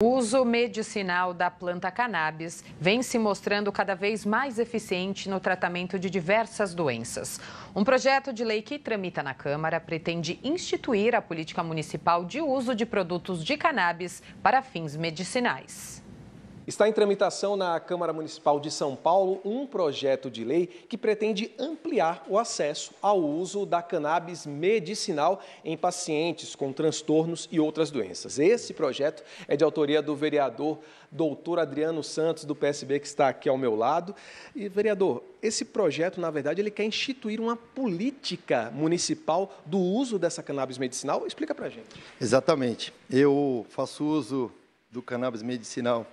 O uso medicinal da planta cannabis vem se mostrando cada vez mais eficiente no tratamento de diversas doenças. Um projeto de lei que tramita na Câmara pretende instituir a política municipal de uso de produtos de cannabis para fins medicinais. Está em tramitação na Câmara Municipal de São Paulo um projeto de lei que pretende ampliar o acesso ao uso da cannabis medicinal em pacientes com transtornos e outras doenças. Esse projeto é de autoria do vereador doutor Adriano Santos, do PSB, que está aqui ao meu lado. E, vereador, esse projeto, na verdade, ele quer instituir uma política municipal do uso dessa cannabis medicinal. Explica para a gente. Exatamente. Eu faço uso do cannabis medicinal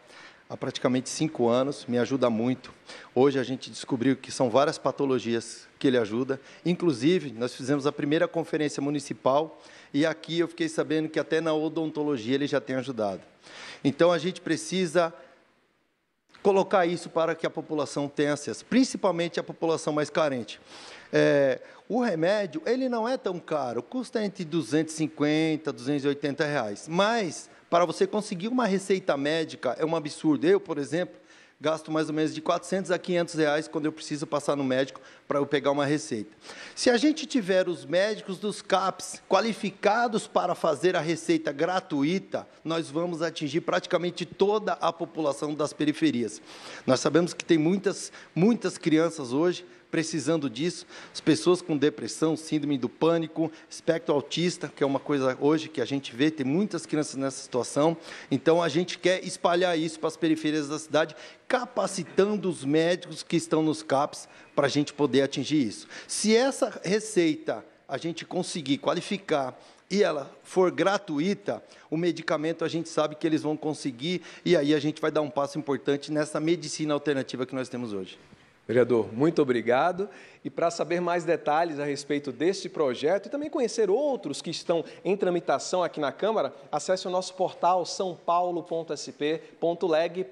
há praticamente cinco anos, me ajuda muito. Hoje a gente descobriu que são várias patologias que ele ajuda. Inclusive, nós fizemos a primeira conferência municipal e aqui eu fiquei sabendo que até na odontologia ele já tem ajudado. Então a gente precisa colocar isso para que a população tenha acesso, principalmente a população mais carente. É, o remédio, ele não é tão caro, custa entre 250 e 280 reais, mas para você conseguir uma receita médica é um absurdo. Eu, por exemplo, gasto mais ou menos de 400 a 500 reais quando eu preciso passar no médico para eu pegar uma receita. Se a gente tiver os médicos dos CAPS qualificados para fazer a receita gratuita, nós vamos atingir praticamente toda a população das periferias. Nós sabemos que tem muitas, muitas crianças hoje precisando disso. As pessoas com depressão, síndrome do pânico, espectro autista, que é uma coisa hoje que a gente vê, tem muitas crianças nessa situação. Então, a gente quer espalhar isso para as periferias da cidade, capacitando os médicos que estão nos CAPs para a gente poder atingir isso. Se essa receita a gente conseguir qualificar e ela for gratuita, o medicamento a gente sabe que eles vão conseguir e aí a gente vai dar um passo importante nessa medicina alternativa que nós temos hoje. Vereador, muito obrigado. E para saber mais detalhes a respeito deste projeto e também conhecer outros que estão em tramitação aqui na Câmara, acesse o nosso portal sãopaulo.sp.leg.br.